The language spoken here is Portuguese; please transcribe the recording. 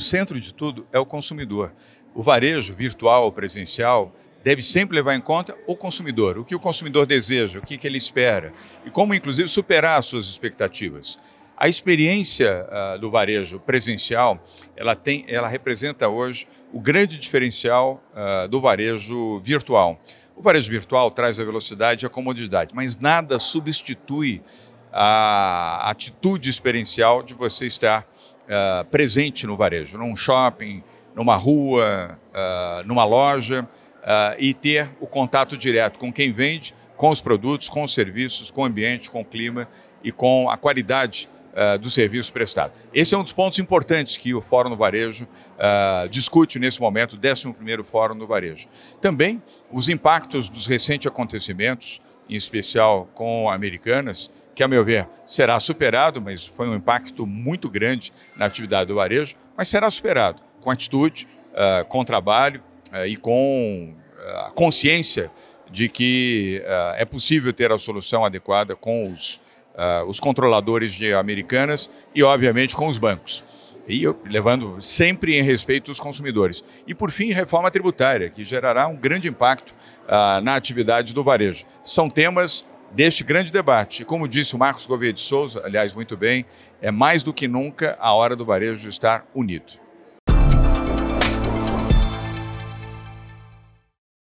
o centro de tudo é o consumidor. O varejo virtual, presencial, deve sempre levar em conta o consumidor, o que o consumidor deseja, o que, ele espera e como, inclusive, superar as suas expectativas. A experiência uh, do varejo presencial, ela, tem, ela representa hoje o grande diferencial uh, do varejo virtual. O varejo virtual traz a velocidade e a comodidade, mas nada substitui a atitude experiencial de você estar é, presente no varejo, num shopping, numa rua, uh, numa loja, uh, e ter o contato direto com quem vende, com os produtos, com os serviços, com o ambiente, com o clima e com a qualidade do serviço prestado. Esse é um dos pontos importantes que o Fórum do Varejo uh, discute nesse momento, o 11º Fórum do Varejo. Também os impactos dos recentes acontecimentos, em especial com Americanas, que, a meu ver, será superado, mas foi um impacto muito grande na atividade do varejo, mas será superado com atitude, ah, com trabalho ah, e com ah, a consciência de que é possível ter a solução adequada com os, os controladores de Americanas e, obviamente, com os bancos e levando sempre em respeito os consumidores. E, por fim, reforma tributária, que gerará um grande impacto ah, na atividade do varejo. São temas deste grande debate. E como disse o Marcos Gouveia de Souza, aliás, muito bem, é mais do que nunca a hora do varejo estar unido.